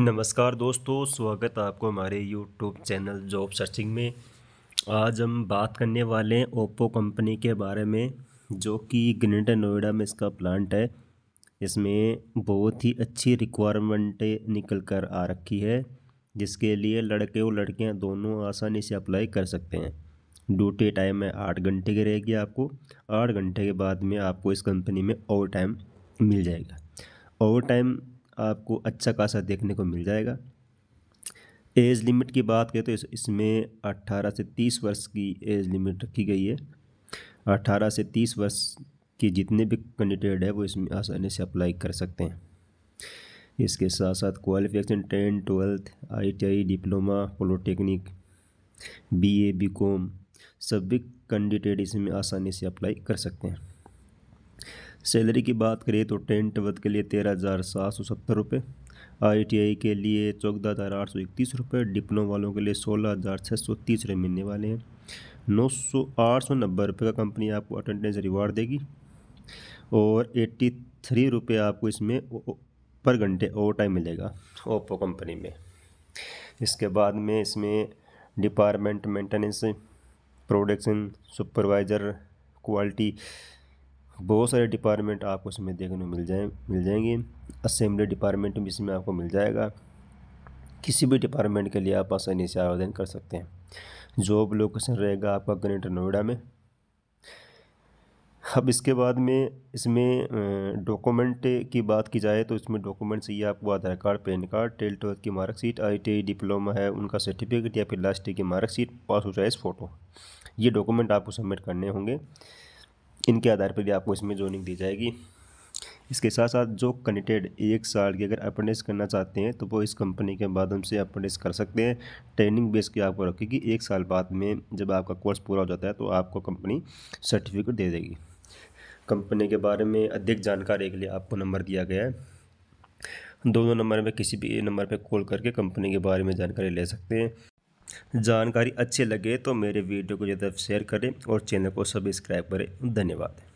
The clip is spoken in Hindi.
नमस्कार दोस्तों स्वागत है आपको हमारे यूट्यूब चैनल जॉब सर्चिंग में आज हम बात करने वाले हैं ओप्पो कंपनी के बारे में जो कि ग्रेटर नोएडा में इसका प्लांट है इसमें बहुत ही अच्छी रिक्वायरमेंटें निकल कर आ रखी है जिसके लिए लड़के और लड़कियां दोनों आसानी से अप्लाई कर सकते हैं ड्यूटी टाइम है आठ घंटे की रहेगी आपको आठ घंटे के बाद में आपको इस कंपनी में ओवर टाइम मिल जाएगा ओवर टाइम आपको अच्छा खासा देखने को मिल जाएगा एज लिमिट की बात करें तो इस, इसमें 18 से 30 वर्ष की एज लिमिट रखी गई है 18 से 30 वर्ष के जितने भी कैंडिडेट है वो इसमें आसानी से अप्लाई कर सकते हैं इसके साथ साथ qualification ten twelfth ITI diploma polytechnic BA BCom सभी कैंडिडेट इसमें आसानी से अप्लाई कर सकते हैं सैलरी की बात करें तो टेंट वर्द के लिए तेरह हज़ार सात सौ सत्तर रुपये आई टी आई के लिए चौदह हज़ार आठ सौ इकतीस रुपये डिप्लो वालों के लिए सोलह हज़ार छः सौ तीस रुपये मिलने वाले हैं नौ सौ आठ सौ नब्बे रुपये का कंपनी आपको अटेंडेंस रिवार्ड देगी और एट्टी थ्री रुपये आपको इसमें पर घंटे ओवर टाइम मिलेगा ओप्पो कंपनी में इसके बाद में इसमें department maintenance production supervisor quality बहुत सारे डिपार्टमेंट आपको इसमें देखने मिल जाए मिल जाएंगे असेंबली डिपार्टमेंट भी इसमें आपको मिल जाएगा किसी भी डिपार्टमेंट के लिए आप आसानी से आवेदन कर सकते हैं जॉब लोकेशन रहेगा आपका ग्रेटर नोएडा में अब इसके बाद में इसमें डॉक्यूमेंट की बात की जाए तो इसमें डॉक्यूमेंट चाहिए आपको Aadhaar card PAN card ten twelfth की मार्कशीट आई डिप्लोमा है उनका सर्टिफिकेट या फिर लास्ट ईयर की मार्कशीट पास हो जाए फ़ोटो ये डॉक्यूमेंट आपको सबमिट करने होंगे इनके आधार पर भी आपको इसमें जोनिंग दी जाएगी इसके साथ साथ जो कनेक्टेड एक साल की अगर अप्रेंटिस करना चाहते हैं तो वो इस कंपनी के माध्यम से अप्रेंटिस कर सकते हैं ट्रेनिंग बेस की आपको रखेगी एक साल बाद में जब आपका कोर्स पूरा हो जाता है तो आपको कंपनी सर्टिफिकेट दे देगी कंपनी के बारे में अधिक जानकारी के लिए आपको नंबर दिया गया है दोनों नंबर में किसी भी नंबर पर कॉल करके कंपनी के बारे में जानकारी ले सकते हैं जानकारी अच्छी लगे तो मेरे वीडियो को ज़्यादा शेयर करें और चैनल को सब्सक्राइब करें धन्यवाद